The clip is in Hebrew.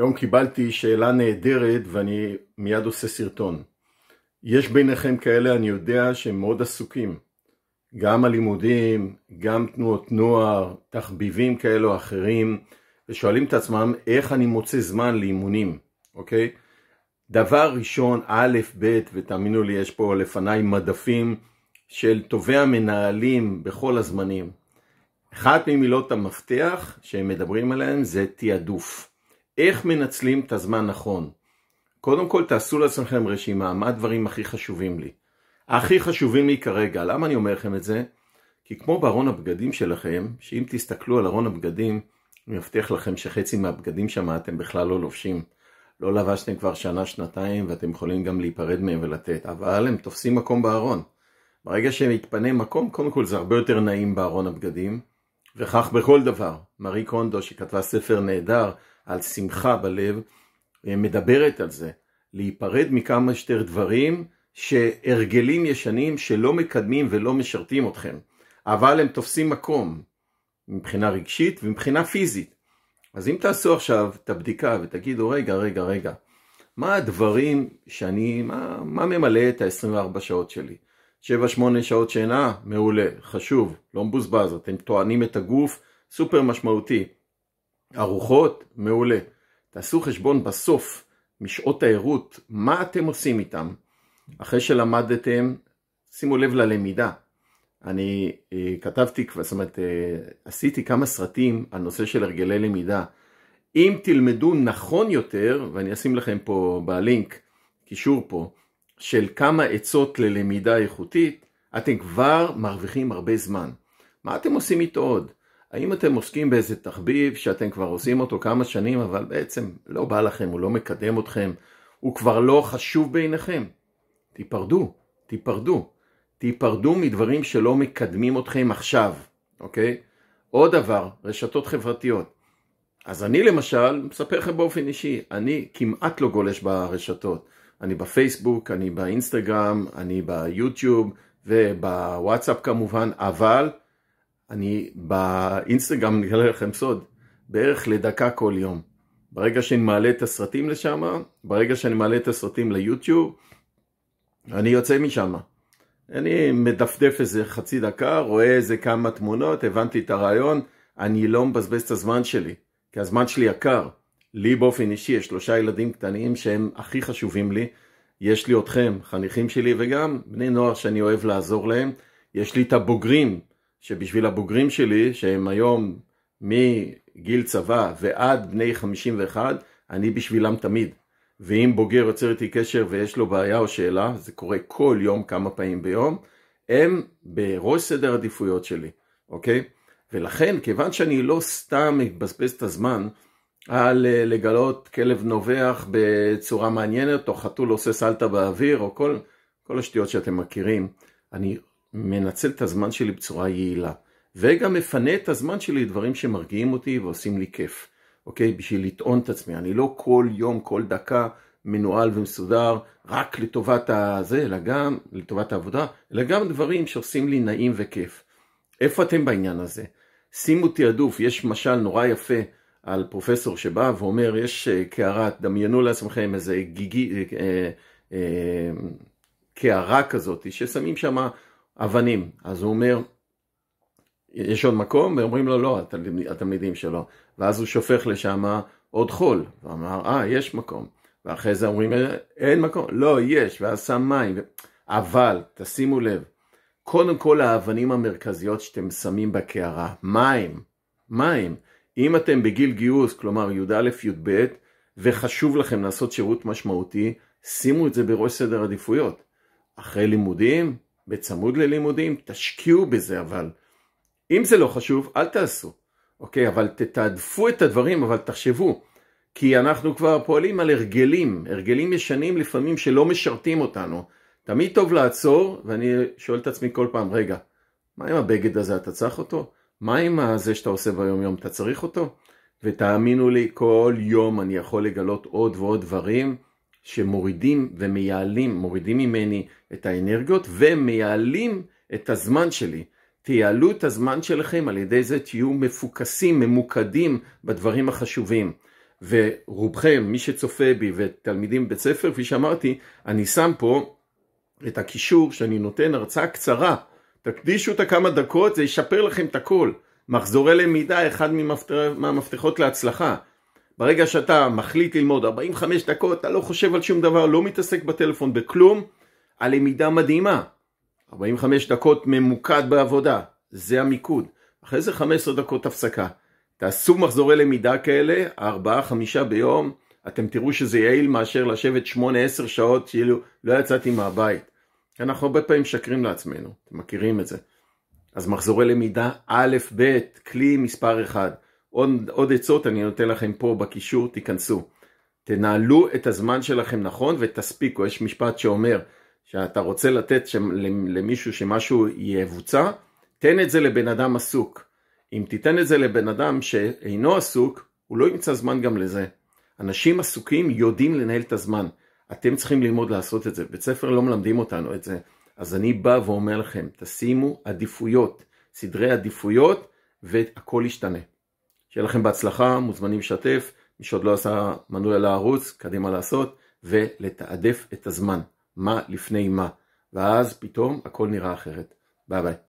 היום קיבלתי שאלה נהדרת ואני מיד עושה סרטון. יש ביניכם כאלה, אני יודע, שהם מאוד עסוקים. גם הלימודים, גם תנועות נוער, תחביבים כאלה או אחרים, ושואלים את עצמם איך אני מוצא זמן לאימונים, אוקיי? דבר ראשון, א', ב', ותאמינו לי, יש פה לפניי מדפים של טובי המנהלים בכל הזמנים. אחת ממילות המפתח שהם מדברים עליהן זה תעדוף. איך מנצלים את הזמן נכון. קודם כל תעשו לעצמכם רשימה, מה הדברים הכי חשובים לי. הכי חשובים לי כרגע, למה אני אומר לכם את זה? כי כמו בארון הבגדים שלכם, שאם תסתכלו על ארון הבגדים, אני מבטיח לכם שחצי מהבגדים שם אתם בכלל לא לובשים. לא לבשתם כבר שנה, שנתיים, ואתם יכולים גם להיפרד מהם ולתת, אבל הם תופסים מקום בארון. ברגע שמתפנה מקום, קודם כל זה הרבה יותר נעים בארון הבגדים, וכך בכל דבר. מארי קונדו שכתבה ספר נהדר על שמחה בלב, אה, מדברת על זה. להיפרד מכמה שיותר דברים שהרגלים ישנים שלא מקדמים ולא משרתים אתכם, אבל הם תופסים מקום מבחינה רגשית ומבחינה פיזית. אז אם תעשו עכשיו את הבדיקה ותגידו רגע, רגע, רגע, מה הדברים שאני, מה, מה ממלא את ה-24 שעות שלי? 7-8 שעות שינה? מעולה, חשוב, לא מבוזבז, אתם טוענים את הגוף, סופר משמעותי. ארוחות, מעולה. תעשו חשבון בסוף, משעות הערות, מה אתם עושים איתם. אחרי שלמדתם, שימו לב ללמידה. אני אה, כתבתי, זאת אומרת, אה, עשיתי כמה סרטים על נושא של הרגלי למידה. אם תלמדו נכון יותר, ואני אשים לכם פה בלינק, קישור פה, של כמה עצות ללמידה איכותית, אתם כבר מרוויחים הרבה זמן. מה אתם עושים איתו עוד? האם אתם עוסקים באיזה תחביב שאתם כבר עושים אותו כמה שנים, אבל בעצם לא בא לכם, הוא לא מקדם אתכם, הוא כבר לא חשוב בעיניכם? תיפרדו, תיפרדו. תיפרדו מדברים שלא מקדמים אתכם עכשיו, אוקיי? עוד דבר, רשתות חברתיות. אז אני למשל, מספר לכם באופן אישי, אני כמעט לא גולש ברשתות. אני בפייסבוק, אני באינסטגרם, אני ביוטיוב ובוואטסאפ כמובן, אבל אני באינסטגרם, אני אגלה לכם סוד, בערך לדקה כל יום. ברגע שאני מעלה את הסרטים לשם, ברגע שאני מעלה את הסרטים ליוטיוב, אני יוצא משם. אני מדפדף איזה חצי דקה, רואה איזה כמה תמונות, הבנתי את הרעיון, אני לא מבזבז את הזמן שלי, כי הזמן שלי יקר. לי באופן אישי יש שלושה ילדים קטנים שהם הכי חשובים לי. יש לי אתכם, חניכים שלי, וגם בני נוער שאני אוהב לעזור להם. יש לי את הבוגרים שבשביל הבוגרים שלי, שהם היום מגיל צבא ועד בני 51, אני בשבילם תמיד. ואם בוגר יוצר איתי קשר ויש לו בעיה או שאלה, זה קורה כל יום כמה פעמים ביום, הם בראש סדר עדיפויות שלי, אוקיי? ולכן, כיוון שאני לא סתם מבזבז את הזמן על אה, לגלות כלב נובח בצורה מעניינת, או חתול עושה סלטה באוויר, או כל, כל השטויות שאתם מכירים, אני מנצל את הזמן שלי בצורה יעילה. וגם מפנה את הזמן שלי לדברים שמרגיעים אותי ועושים לי כיף, אוקיי? בשביל לטעון את עצמי. אני לא כל יום, כל דקה, מנוהל ומסודר רק לטובת הזה, אלא גם לטובת העבודה, אלא גם דברים שעושים לי נעים וכיף. איפה אתם בעניין הזה? שימו תעדוף, יש משל נורא יפה על פרופסור שבא ואומר, יש אה, קערה, דמיינו לעצמכם איזה גיגי, אה, אה, אה, קערה כזאת, ששמים שם אבנים. אז הוא אומר, יש עוד מקום? ואומרים לו, לא, התלמידים שלו. ואז הוא שופך לשם עוד חול. הוא אמר, אה, יש מקום. ואחרי זה אומרים, אין מקום. לא, יש. ואז שם מים. אבל, תשימו לב, קודם כל האבנים המרכזיות שאתם שמים בקערה, מים. מים. אם אתם בגיל גיוס, כלומר י"א-י"ב, וחשוב לכם לעשות שירות משמעותי, שימו את זה בראש סדר עדיפויות. אחרי לימודים, בצמוד ללימודים, תשקיעו בזה אבל. אם זה לא חשוב, אל תעשו, אוקיי? אבל תתעדפו את הדברים, אבל תחשבו. כי אנחנו כבר פועלים על הרגלים, הרגלים ישנים לפעמים שלא משרתים אותנו. תמיד טוב לעצור, ואני שואל את עצמי כל פעם, רגע, מה עם הבגד הזה, אתה צריך אותו? מה עם זה שאתה עושה ביום יום, אתה צריך אותו? ותאמינו לי, כל יום אני יכול לגלות עוד ועוד דברים. שמורידים ומייעלים, מורידים ממני את האנרגיות ומייעלים את הזמן שלי. תייעלו את הזמן שלכם על ידי זה תהיו מפוקסים, ממוקדים בדברים החשובים. ורובכם, מי שצופה בי ותלמידים בבית ספר, כפי שאמרתי, אני שם פה את הקישור שאני נותן הרצאה קצרה. תקדישו את הכמה דקות, זה ישפר לכם את הכל. מחזורי למידה, אחד מהמפתחות להצלחה. ברגע שאתה מחליט ללמוד 45 דקות, אתה לא חושב על שום דבר, לא מתעסק בטלפון בכלום, הלמידה מדהימה. 45 דקות ממוקד בעבודה, זה המיקוד. אחרי זה 15 דקות הפסקה. תעשו מחזורי למידה כאלה, 4-5 ביום, אתם תראו שזה יעיל מאשר לשבת 8-10 שעות, כאילו לא יצאתי מהבית. אנחנו הרבה פעמים משקרים לעצמנו, אתם מכירים את זה. אז מחזורי למידה א', ב', כלי מספר 1. עוד, עוד עצות אני נותן לכם פה בקישור, תיכנסו. תנהלו את הזמן שלכם נכון ותספיקו. יש משפט שאומר שאתה רוצה לתת שם, למישהו שמשהו יבוצע, תן את זה לבן אדם עסוק. אם תיתן את זה לבן אדם שאינו עסוק, הוא לא ימצא זמן גם לזה. אנשים עסוקים יודעים לנהל את הזמן. אתם צריכים ללמוד לעשות את זה. בית ספר לא מלמדים אותנו את זה. אז אני בא ואומר לכם, תשימו עדיפויות, סדרי עדיפויות, והכל ישתנה. שיהיה לכם בהצלחה, מוזמנים לשתף, מי שעוד לא עשה מנוי על הערוץ, קדימה לעשות, ולתעדף את הזמן, מה לפני מה, ואז פתאום הכל נראה אחרת. ביי ביי.